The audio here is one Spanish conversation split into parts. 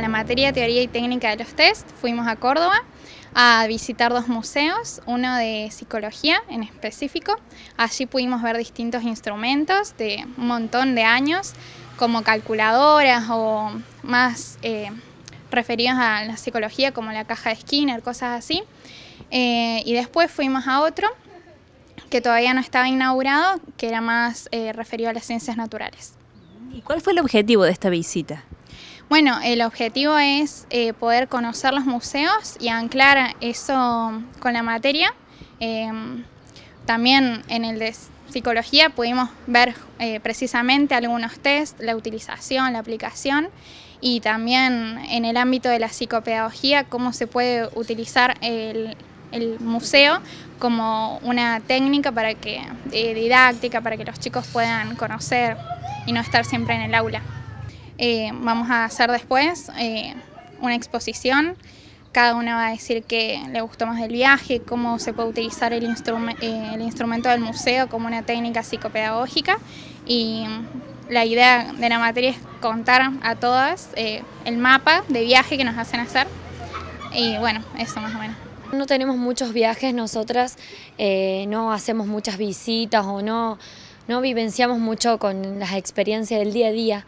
la materia teoría y técnica de los test, fuimos a Córdoba a visitar dos museos, uno de psicología en específico. Allí pudimos ver distintos instrumentos de un montón de años, como calculadoras o más eh, referidos a la psicología, como la caja de Skinner, cosas así. Eh, y después fuimos a otro que todavía no estaba inaugurado, que era más eh, referido a las ciencias naturales. ¿Y cuál fue el objetivo de esta visita? Bueno, el objetivo es eh, poder conocer los museos y anclar eso con la materia. Em, también en el de psicología pudimos ver eh, precisamente algunos test, la utilización, la aplicación y también en el ámbito de la psicopedagogía cómo se puede utilizar el, el museo como una técnica para que, eh, didáctica para que los chicos puedan conocer y no estar siempre en el aula. Eh, vamos a hacer después eh, una exposición. Cada una va a decir que le gustó más del viaje, cómo se puede utilizar eh, el, instrumento del museo como una técnica psicopedagógica. Y la idea de la materia es contar a todas el mapa de viaje que nos hacen hacer. Y bueno, eso más o menos. No tenemos muchos viajes nosotras, no hacemos muchas visitas o no, no vivenciamos mucho con las experiencias del día a día.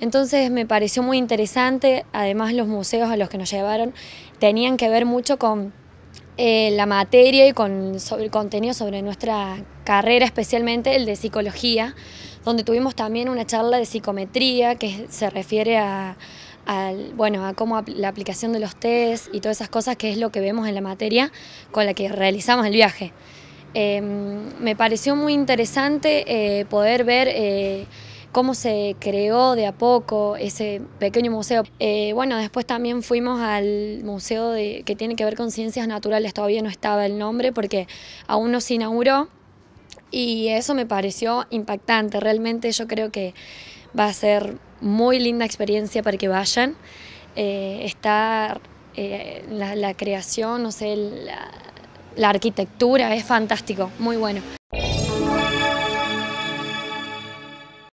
Entonces me pareció muy interesante, además los museos a los que nos llevaron tenían que ver mucho con eh, la materia y con sobre el contenido sobre nuestra carrera, especialmente el de psicología, donde tuvimos también una charla de psicometría que se refiere a, bueno, cómo la aplicación de los test y todas esas cosas que es lo que vemos en la materia con la que realizamos el viaje. Em, me pareció muy interesante eh, poder ver eh, cómo se creó de a poco ese pequeño museo. Eh, bueno, después también fuimos al museo de, que tiene que ver con ciencias naturales, todavía no estaba el nombre porque aún no se inauguró y eso me pareció impactante, realmente yo creo que va a ser muy linda experiencia para que vayan. Eh, está eh, la, creación, no sé, la arquitectura, es fantástico, muy bueno.